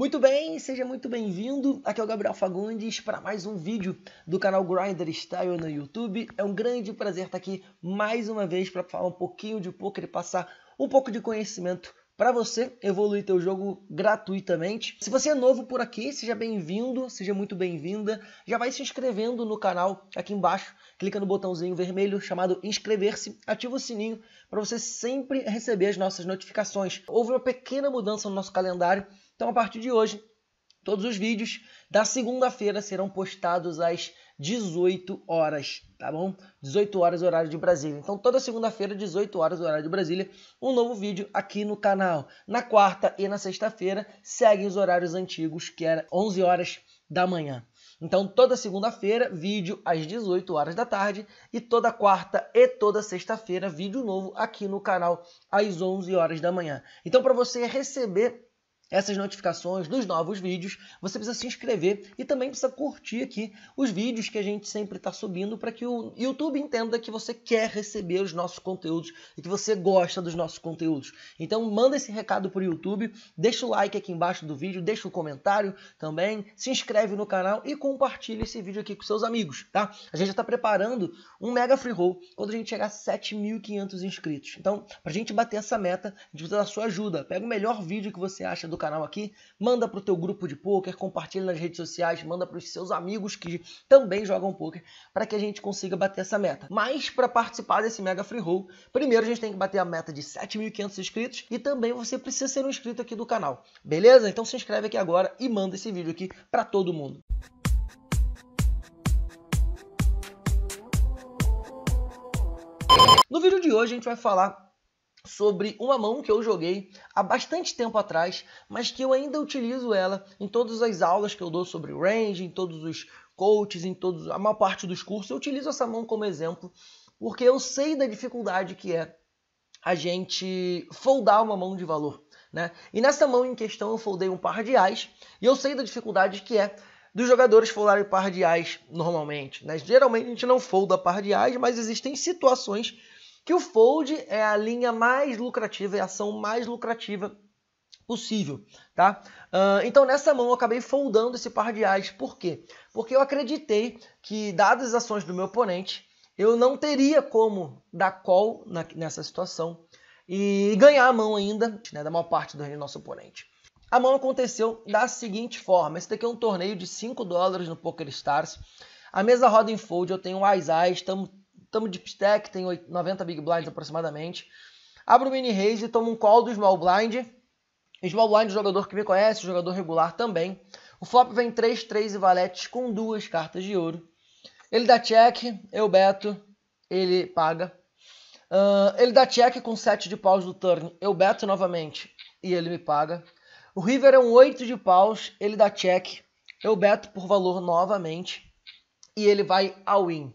Muito bem, seja muito bem-vindo. Aqui é o Gabriel Fagundes para mais um vídeo do canal Grinder Style no YouTube. É um grande prazer estar aqui mais uma vez para falar um pouquinho de poker e passar um pouco de conhecimento para você evoluir teu jogo gratuitamente. Se você é novo por aqui, seja bem-vindo, seja muito bem-vinda. Já vai se inscrevendo no canal aqui embaixo, clica no botãozinho vermelho chamado inscrever-se, ativa o sininho para você sempre receber as nossas notificações. Houve uma pequena mudança no nosso calendário então, a partir de hoje, todos os vídeos da segunda-feira serão postados às 18 horas, tá bom? 18 horas horário de Brasília. Então toda segunda-feira, 18 horas horário de Brasília, um novo vídeo aqui no canal. Na quarta e na sexta-feira seguem os horários antigos, que era 11 horas da manhã. Então toda segunda-feira, vídeo às 18 horas da tarde e toda quarta e toda sexta-feira, vídeo novo aqui no canal às 11 horas da manhã. Então para você receber essas notificações dos novos vídeos, você precisa se inscrever e também precisa curtir aqui os vídeos que a gente sempre está subindo para que o YouTube entenda que você quer receber os nossos conteúdos e que você gosta dos nossos conteúdos. Então manda esse recado para o YouTube, deixa o like aqui embaixo do vídeo, deixa o comentário também, se inscreve no canal e compartilha esse vídeo aqui com seus amigos, tá? A gente já está preparando um mega free roll quando a gente chegar a 7.500 inscritos. Então, para a gente bater essa meta, a gente precisa da sua ajuda. Pega o melhor vídeo que você acha do canal aqui, manda pro teu grupo de poker, compartilha nas redes sociais, manda para os seus amigos que também jogam poker, para que a gente consiga bater essa meta. Mas para participar desse mega free roll, primeiro a gente tem que bater a meta de 7.500 inscritos e também você precisa ser um inscrito aqui do canal. Beleza? Então se inscreve aqui agora e manda esse vídeo aqui para todo mundo. No vídeo de hoje a gente vai falar sobre uma mão que eu joguei há bastante tempo atrás, mas que eu ainda utilizo ela em todas as aulas que eu dou sobre range, em todos os coaches, em todos, a maior parte dos cursos, eu utilizo essa mão como exemplo, porque eu sei da dificuldade que é a gente foldar uma mão de valor. Né? E nessa mão em questão eu foldei um par de ás e eu sei da dificuldade que é dos jogadores foldarem par de ás normalmente. Né? Geralmente a gente não folda par de ás, mas existem situações que o fold é a linha mais lucrativa, é a ação mais lucrativa possível, tá? Uh, então nessa mão eu acabei foldando esse par de ás, por quê? Porque eu acreditei que dadas as ações do meu oponente, eu não teria como dar call na, nessa situação e ganhar a mão ainda, né, da maior parte do nosso oponente. A mão aconteceu da seguinte forma, esse daqui é um torneio de 5 dólares no PokerStars, a mesa roda em fold, eu tenho as as, estamos tamo de stack, tem 90 big blinds aproximadamente. Abro o mini raise, tomo um call do small blind. Small blind, jogador que me conhece, jogador regular também. O flop vem 3, 3 e valetes com duas cartas de ouro. Ele dá check, eu beto, ele paga. Uh, ele dá check com 7 de paus do turn, eu beto novamente e ele me paga. O river é um 8 de paus, ele dá check, eu beto por valor novamente e ele vai ao win.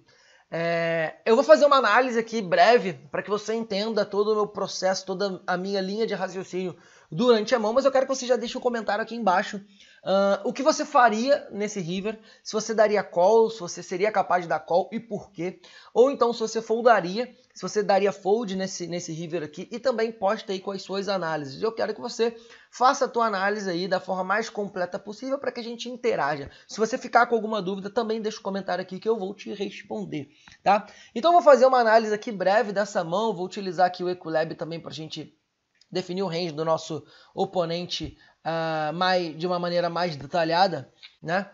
É, eu vou fazer uma análise aqui breve para que você entenda todo o meu processo, toda a minha linha de raciocínio durante a mão, mas eu quero que você já deixe um comentário aqui embaixo. Uh, o que você faria nesse river? Se você daria call, se você seria capaz de dar call e por quê? Ou então se você foldaria, se você daria fold nesse, nesse river aqui e também posta aí com as suas análises. Eu quero que você faça a tua análise aí da forma mais completa possível para que a gente interaja. Se você ficar com alguma dúvida, também deixa o um comentário aqui que eu vou te responder, tá? Então vou fazer uma análise aqui breve dessa mão, vou utilizar aqui o Equilab também para a gente definir o range do nosso oponente uh, mais, de uma maneira mais detalhada, né?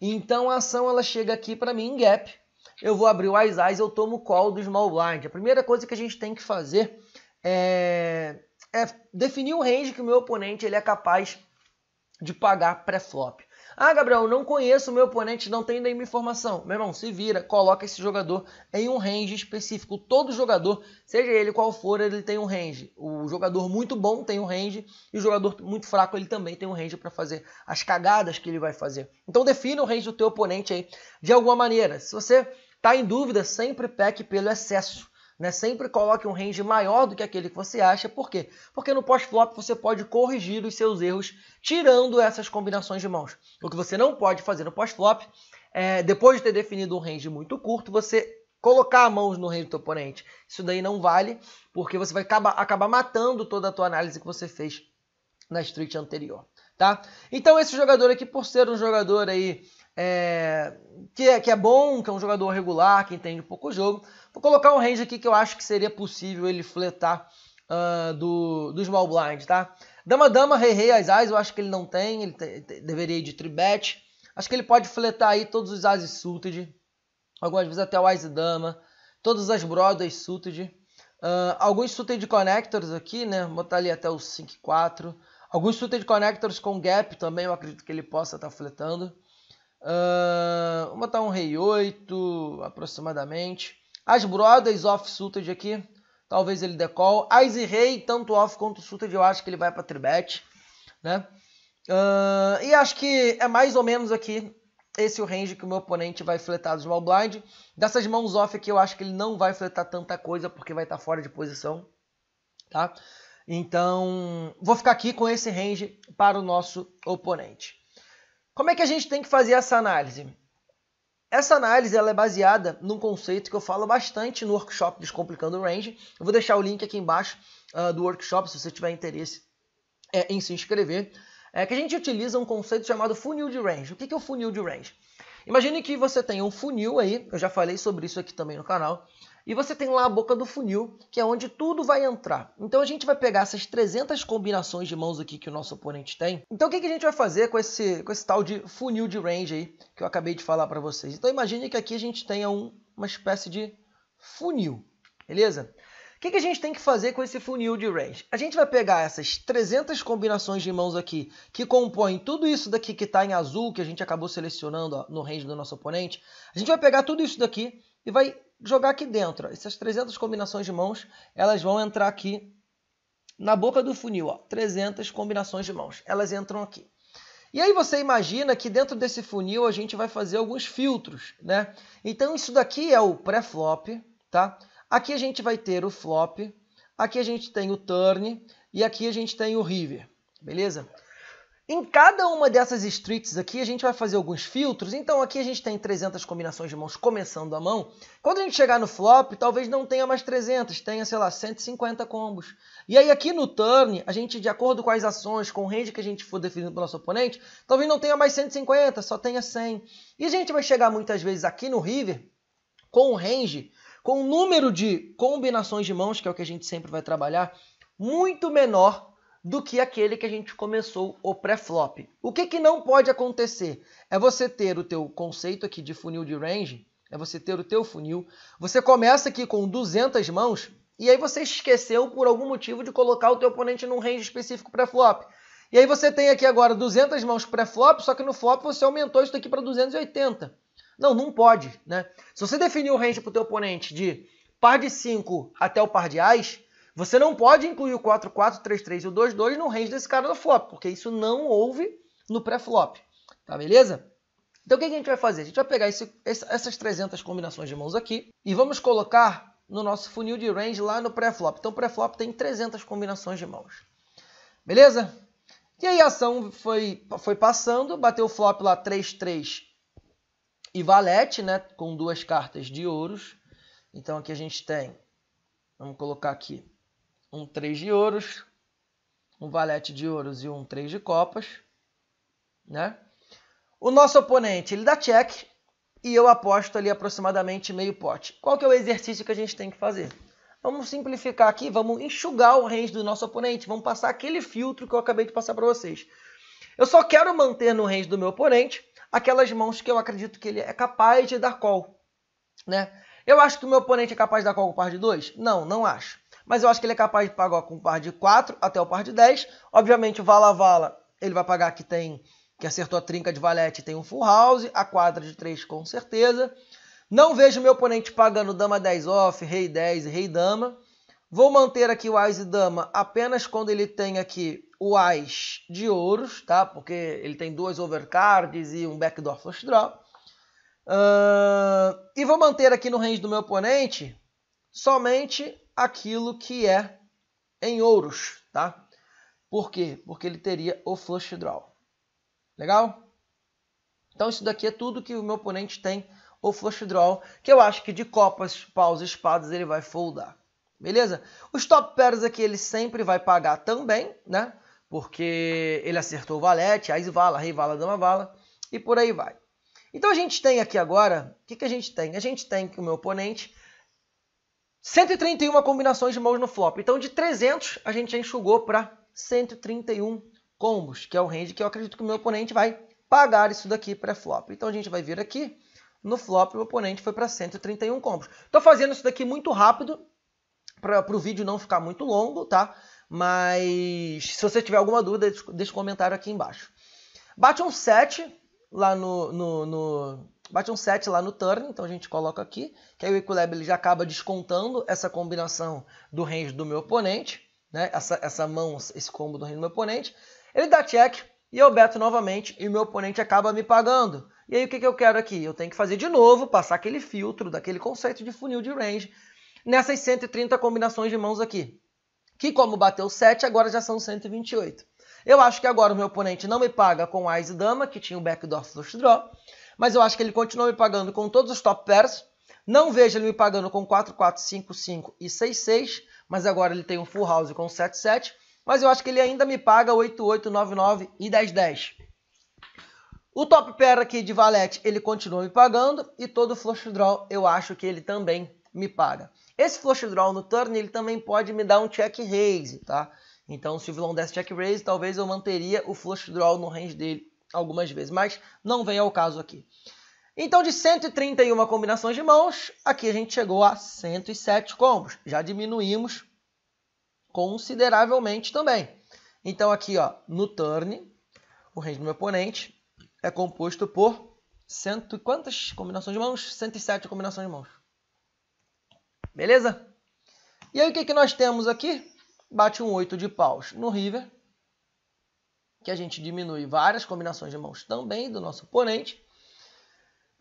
Então a ação ela chega aqui para mim em gap. Eu vou abrir o Eyes Eyes, eu tomo call do Small Blind. A primeira coisa que a gente tem que fazer é, é definir o range que o meu oponente ele é capaz de pagar pré-flop. Ah, Gabriel, não conheço o meu oponente, não tenho nenhuma informação. Meu irmão, se vira, coloca esse jogador em um range específico. Todo jogador, seja ele qual for, ele tem um range. O jogador muito bom tem um range e o jogador muito fraco ele também tem um range para fazer as cagadas que ele vai fazer. Então defina o range do teu oponente aí de alguma maneira. Se você está em dúvida, sempre peque pelo excesso. Né? Sempre coloque um range maior do que aquele que você acha. Por quê? Porque no pós-flop você pode corrigir os seus erros tirando essas combinações de mãos. O que você não pode fazer no pós-flop é, depois de ter definido um range muito curto, você colocar a mão no range do oponente. Isso daí não vale, porque você vai acabar, acabar matando toda a tua análise que você fez na street anterior. Tá? Então esse jogador aqui, por ser um jogador aí é, que, é, que é bom, que é um jogador regular, que entende um pouco o jogo. Vou colocar um range aqui que eu acho que seria possível ele fletar uh, do, do Small Blind, tá? Dama Dama, Rei Rei, As As, eu acho que ele não tem, ele te, te, deveria ir de tribet. Acho que ele pode fletar aí todos os ases Suited, algumas vezes até o As e Dama, todas as brodas Suited. Uh, alguns Suited Connectors aqui, né? Vou botar ali até o 5 4. Alguns Suited Connectors com Gap também, eu acredito que ele possa estar tá fletando. Uh, vou botar um rei 8, aproximadamente. As brothers off suited aqui. Talvez ele decol. As e rei, tanto off quanto suited, eu acho que ele vai para tribet, né? Uh, e acho que é mais ou menos aqui esse é o range que o meu oponente vai fletar do small blind. Dessas mãos off aqui, eu acho que ele não vai fletar tanta coisa, porque vai estar tá fora de posição, tá? Então, vou ficar aqui com esse range para o nosso oponente. Como é que a gente tem que fazer essa análise? Essa análise ela é baseada num conceito que eu falo bastante no workshop Descomplicando o Range. Eu vou deixar o link aqui embaixo uh, do workshop se você tiver interesse é, em se inscrever. É que a gente utiliza um conceito chamado funil de range. O que, que é o funil de range? Imagine que você tem um funil aí, eu já falei sobre isso aqui também no canal, e você tem lá a boca do funil, que é onde tudo vai entrar. Então a gente vai pegar essas 300 combinações de mãos aqui que o nosso oponente tem. Então o que, que a gente vai fazer com esse, com esse tal de funil de range aí, que eu acabei de falar para vocês. Então imagine que aqui a gente tenha um, uma espécie de funil, beleza? O que, que, a gente tem que fazer com esse funil de range? A gente vai pegar essas 300 combinações de mãos aqui, que compõem tudo isso daqui que está em azul, que a gente acabou selecionando ó, no range do nosso oponente. A gente vai pegar tudo isso daqui e vai jogar aqui dentro. Essas 300 combinações de mãos, elas vão entrar aqui na boca do funil. Ó. 300 combinações de mãos, elas entram aqui. E aí você imagina que dentro desse funil a gente vai fazer alguns filtros, né? Então isso daqui é o pré-flop, tá? Aqui a gente vai ter o flop, aqui a gente tem o turn e aqui a gente tem o river, beleza? Em cada uma dessas streets aqui, a gente vai fazer alguns filtros. Então aqui a gente tem 300 combinações de mãos começando a mão. Quando a gente chegar no flop, talvez não tenha mais 300, tenha, sei lá, 150 combos. E aí aqui no turn, a gente, de acordo com as ações, com o range que a gente for definindo para o nosso oponente, talvez não tenha mais 150, só tenha 100. E a gente vai chegar muitas vezes aqui no river, com o range, com o número de combinações de mãos, que é o que a gente sempre vai trabalhar, muito menor do que aquele que a gente começou o pré-flop. O que, que não pode acontecer é você ter o teu conceito aqui de funil de range, é você ter o teu funil, você começa aqui com 200 mãos e aí você esqueceu por algum motivo de colocar o teu oponente num range específico pré-flop. E aí você tem aqui agora 200 mãos pré-flop, só que no flop você aumentou isso aqui para 280. Não, não pode, né? Se você definir o range para o teu oponente de par de 5 até o par de ás, você não pode incluir o 4, 4, 3, 3 e o 2, 2 no range desse cara do flop, porque isso não houve no pré-flop. Tá beleza? Então o que a gente vai fazer? A gente vai pegar esse, essas 300 combinações de mãos aqui e vamos colocar no nosso funil de range lá no pré-flop. Então o pré-flop tem 300 combinações de mãos. Beleza? E aí a ação foi, foi passando, bateu o flop lá 3, 3 e valete, né? Com duas cartas de ouros. Então aqui a gente tem, vamos colocar aqui, um 3 de ouros, um valete de ouros e um 3 de copas, né? O nosso oponente, ele dá check e eu aposto ali aproximadamente meio pote. Qual que é o exercício que a gente tem que fazer? Vamos simplificar aqui, vamos enxugar o range do nosso oponente, vamos passar aquele filtro que eu acabei de passar para vocês. Eu só quero manter no range do meu oponente aquelas mãos que eu acredito que ele é capaz de dar call, né? Eu acho que o meu oponente é capaz de dar call com par de dois? Não, não acho mas eu acho que ele é capaz de pagar com o par de 4 até o par de 10. Obviamente, o vala-vala ele vai pagar que tem que acertou a trinca de valete tem um full house, a quadra de 3 com certeza. Não vejo meu oponente pagando dama 10 off, rei 10 e rei dama. Vou manter aqui o as e dama apenas quando ele tem aqui o as de ouros, tá? Porque ele tem dois overcards e um backdoor flush draw. Uh, e vou manter aqui no range do meu oponente somente aquilo que é em ouros, tá? Por quê? Porque ele teria o flush draw. Legal? Então isso daqui é tudo que o meu oponente tem o flush draw, que eu acho que de copas, paus e espadas ele vai foldar. Beleza? Os top pairs aqui ele sempre vai pagar também, né? Porque ele acertou o valete, as vala, rei vala, dama vala e por aí vai. Então a gente tem aqui agora, o que, que a gente tem? A gente tem que o meu oponente 131 combinações de mãos no flop. Então, de 300, a gente já enxugou para 131 combos, que é o range que eu acredito que o meu oponente vai pagar isso daqui para flop Então, a gente vai vir aqui. No flop, o oponente foi para 131 combos. Estou fazendo isso daqui muito rápido, para o vídeo não ficar muito longo, tá? Mas se você tiver alguma dúvida, deixa o um comentário aqui embaixo. Bate um 7 lá no, no Bate um 7 lá no turn, então a gente coloca aqui, que aí o Equilab ele já acaba descontando essa combinação do range do meu oponente, né? essa, essa mão, esse combo do range do meu oponente. Ele dá check e eu beto novamente e o meu oponente acaba me pagando. E aí o que, que eu quero aqui? Eu tenho que fazer de novo, passar aquele filtro daquele conceito de funil de range nessas 130 combinações de mãos aqui. Que como bateu 7, agora já são 128. Eu acho que agora o meu oponente não me paga com Ais e Dama, que tinha o backdoor flush draw mas eu acho que ele continua me pagando com todos os top pairs. Não vejo ele me pagando com 4, 4, 5, 5 e 6, 6, mas agora ele tem um full house com 7, 7, mas eu acho que ele ainda me paga 8, 8, 9, 9 e 10, 10. O top pair aqui de valete ele continua me pagando e todo flush draw eu acho que ele também me paga. Esse flush draw no turn ele também pode me dar um check raise, tá? Então se o vilão desse check raise, talvez eu manteria o flush draw no range dele algumas vezes, mas não vem ao caso aqui. Então, de 131 combinações de mãos, aqui a gente chegou a 107 combos. Já diminuímos consideravelmente também. Então, aqui ó, no turn, o range do meu oponente é composto por cento, e quantas combinações de mãos? 107 combinações de mãos. Beleza? E aí, o que, que nós temos aqui? Bate um 8 de paus no river, que a gente diminui várias combinações de mãos também do nosso oponente.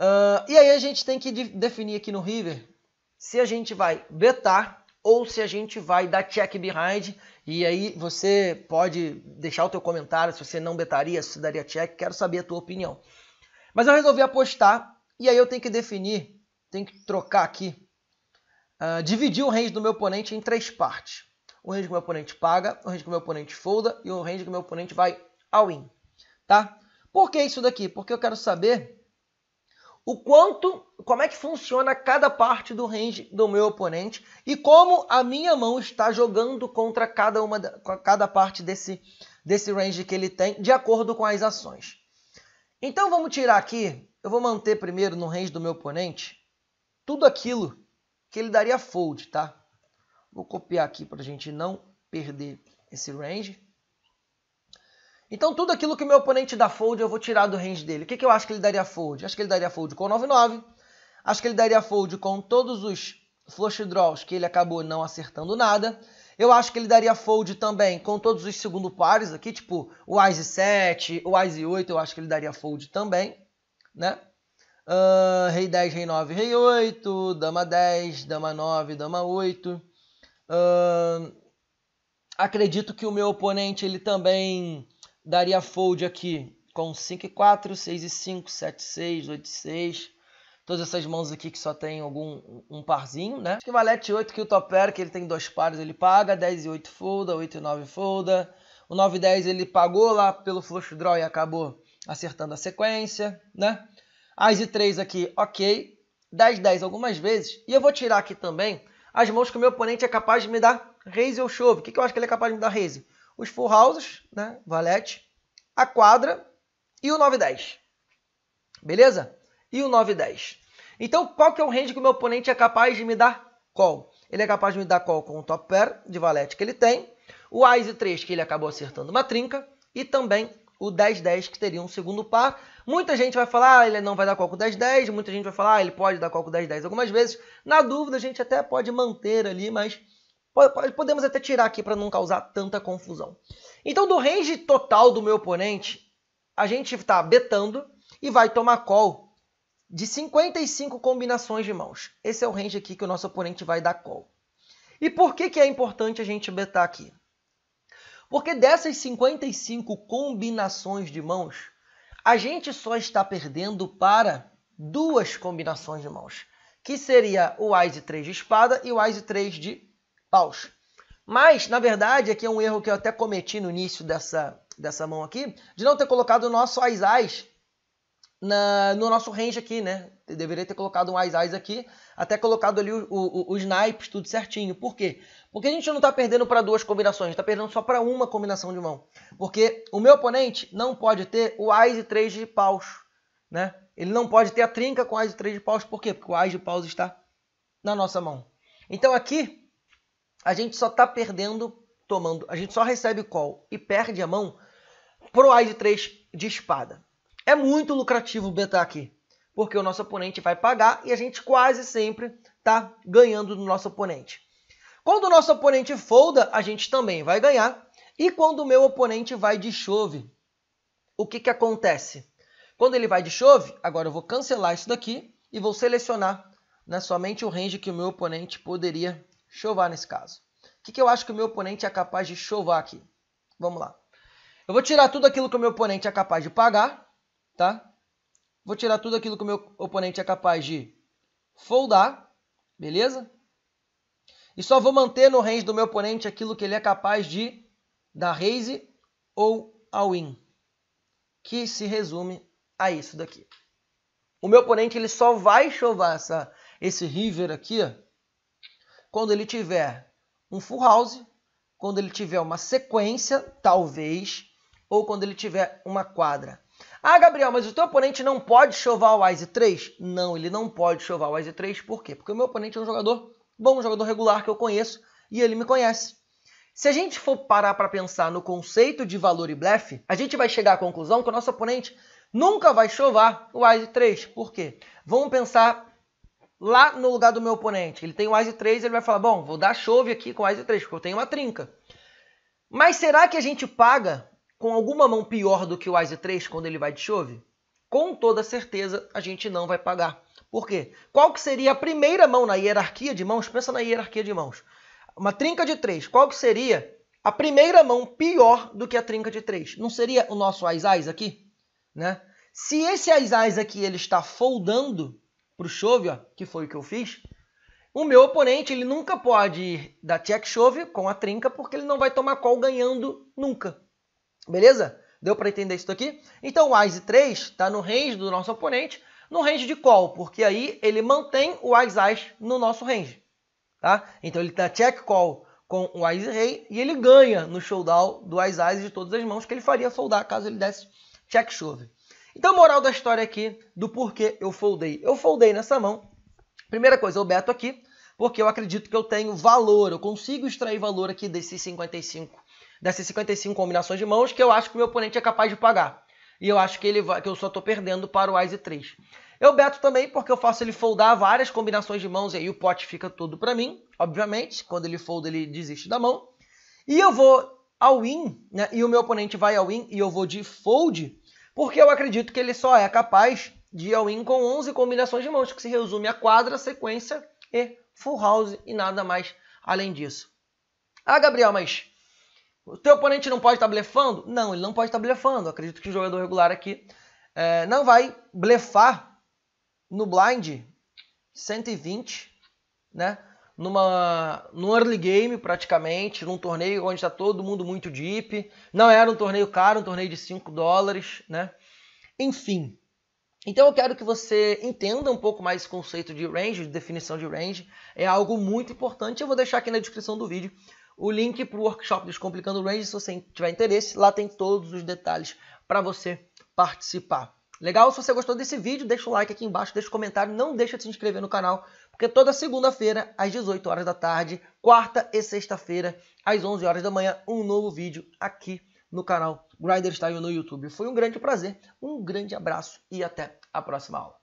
Uh, e aí a gente tem que de definir aqui no River se a gente vai betar ou se a gente vai dar check behind. E aí você pode deixar o teu comentário se você não betaria, se daria check, quero saber a tua opinião. Mas eu resolvi apostar e aí eu tenho que definir, tenho que trocar aqui, uh, dividir o range do meu oponente em três partes. O range que o meu oponente paga, o range que o meu oponente folda e o range que o meu oponente vai all in, tá? Por que isso daqui? Porque eu quero saber o quanto, como é que funciona cada parte do range do meu oponente e como a minha mão está jogando contra cada uma cada parte desse desse range que ele tem de acordo com as ações. Então vamos tirar aqui, eu vou manter primeiro no range do meu oponente tudo aquilo que ele daria fold, tá? Vou copiar aqui para a gente não perder esse range. Então tudo aquilo que o meu oponente dá fold, eu vou tirar do range dele. O que, que eu acho que ele daria fold? Acho que ele daria fold com 9-9. Acho que ele daria fold com todos os flush draws que ele acabou não acertando nada. Eu acho que ele daria fold também com todos os segundo pares aqui, tipo o Ice 7, o Ice 8, eu acho que ele daria fold também, né? Uh, rei 10, rei 9, rei 8, dama 10, dama 9, dama 8. Uh, ah, acredito que o meu oponente ele também daria fold aqui com 5 e 4, 6 e 5, 7 e 6, 8 e 6. Todas essas mãos aqui que só tem algum um parzinho, né? Acho que valete 8 que o top pair, que ele tem dois pares, ele paga. 10 e 8 folda, 8 e 9 folda. O 9 e 10 ele pagou lá pelo flush draw e acabou acertando a sequência, né? As e 3 aqui, ok. 10 10 algumas vezes. E eu vou tirar aqui também as mãos que o meu oponente é capaz de me dar raise ou shove. O que, que eu acho que ele é capaz de me dar raise? os full houses, né? Valete, a quadra e o 910. Beleza? E o 910. Então, qual que é o range que o meu oponente é capaz de me dar call? Ele é capaz de me dar call com o top pair de valete que ele tem, o Ace 3 que ele acabou acertando uma trinca e também o 10-10 que teria um segundo par. Muita gente vai falar, ah, ele não vai dar qual com 10-10, muita gente vai falar, ah, ele pode dar qual com 10-10 algumas vezes. Na dúvida, a gente até pode manter ali, mas Podemos até tirar aqui para não causar tanta confusão. Então, do range total do meu oponente, a gente está betando e vai tomar call de 55 combinações de mãos. Esse é o range aqui que o nosso oponente vai dar call. E por que, que é importante a gente betar aqui? Porque dessas 55 combinações de mãos, a gente só está perdendo para duas combinações de mãos, que seria o Ás de 3 de espada e o Ás de 3 de paus. Mas, na verdade, aqui é um erro que eu até cometi no início dessa, dessa mão aqui, de não ter colocado o nosso As As na, no nosso range aqui, né? Eu deveria ter colocado um As As aqui, até colocado ali os naipes, tudo certinho. Por quê? Porque a gente não está perdendo para duas combinações, está perdendo só para uma combinação de mão. Porque o meu oponente não pode ter o As e três de paus, né? Ele não pode ter a trinca com As e três de paus. Por quê? Porque o As de paus está na nossa mão. Então aqui a gente só tá perdendo tomando, a gente só recebe call e perde a mão pro as 3 de espada. É muito lucrativo betar aqui, porque o nosso oponente vai pagar e a gente quase sempre tá ganhando do nosso oponente. Quando o nosso oponente folda, a gente também vai ganhar. E quando o meu oponente vai de chove, o que, que acontece? Quando ele vai de chove, agora eu vou cancelar isso daqui e vou selecionar né, somente o range que o meu oponente poderia chovar nesse caso. O que, que eu acho que o meu oponente é capaz de chovar aqui? Vamos lá. Eu vou tirar tudo aquilo que o meu oponente é capaz de pagar, tá? Vou tirar tudo aquilo que o meu oponente é capaz de foldar, beleza? E só vou manter no range do meu oponente aquilo que ele é capaz de dar raise ou all-in, que se resume a isso daqui. O meu oponente ele só vai chovar essa, esse river aqui, ó, quando ele tiver um full house, quando ele tiver uma sequência, talvez, ou quando ele tiver uma quadra. Ah, Gabriel, mas o teu oponente não pode chovar o Wise 3? Não, ele não pode chovar o Wise 3, por quê? Porque o meu oponente é um jogador bom, um jogador regular que eu conheço e ele me conhece. Se a gente for parar para pensar no conceito de valor e blefe, a gente vai chegar à conclusão que o nosso oponente nunca vai chovar o Wise 3. Por quê? Vamos pensar lá no lugar do meu oponente. Ele tem o Ase 3, ele vai falar, bom, vou dar chove aqui com o Ase 3, porque eu tenho uma trinca. Mas será que a gente paga com alguma mão pior do que o Ase 3 quando ele vai de chove? Com toda certeza a gente não vai pagar. Por quê? Qual que seria a primeira mão na hierarquia de mãos? Pensa na hierarquia de mãos. Uma trinca de 3, qual que seria a primeira mão pior do que a trinca de 3? Não seria o nosso Ais Ais aqui? Né? Se esse Ais Ais aqui ele está foldando, para o chove, ó, que foi o que eu fiz, o meu oponente ele nunca pode dar check chove com a trinca, porque ele não vai tomar call ganhando nunca. Beleza? Deu para entender isso aqui? Então o Ice 3 está no range do nosso oponente, no range de call, porque aí ele mantém o Ice Ice no nosso range. Tá? Então ele tá check call com o Ice Rei e ele ganha no showdown do Ice Ice de todas as mãos que ele faria soldar caso ele desse check chove. Então, moral da história aqui do porquê eu foldei. Eu foldei nessa mão. Primeira coisa, eu beto aqui, porque eu acredito que eu tenho valor, eu consigo extrair valor aqui desses 55, dessas 55 combinações de mãos que eu acho que o meu oponente é capaz de pagar. E eu acho que ele vai, que eu só estou perdendo para o Ice 3. Eu beto também porque eu faço ele foldar várias combinações de mãos e aí o pote fica todo para mim, obviamente. Quando ele folda, ele desiste da mão. E eu vou ao win, né? E o meu oponente vai ao win e eu vou de fold porque eu acredito que ele só é capaz de all-in com 11 combinações de mãos, que se resume a quadra, sequência e full house e nada mais além disso. Ah, Gabriel, mas o teu oponente não pode estar tá blefando? Não, ele não pode estar tá blefando. acredito que o jogador regular aqui é, não vai blefar no blind 120, né? numa, num early game praticamente, num torneio onde está todo mundo muito deep. Não era um torneio caro, um torneio de 5 dólares, né? Enfim. Então eu quero que você entenda um pouco mais esse conceito de range, de definição de range. É algo muito importante. Eu vou deixar aqui na descrição do vídeo o link para o workshop Descomplicando Range, se você tiver interesse. Lá tem todos os detalhes para você participar. Legal? Se você gostou desse vídeo, deixa o like aqui embaixo, deixa o comentário, não deixa de se inscrever no canal porque toda segunda-feira, às 18 horas da tarde, quarta e sexta-feira, às 11 horas da manhã, um novo vídeo aqui no canal Grinder Style no YouTube. Foi um grande prazer, um grande abraço e até a próxima aula.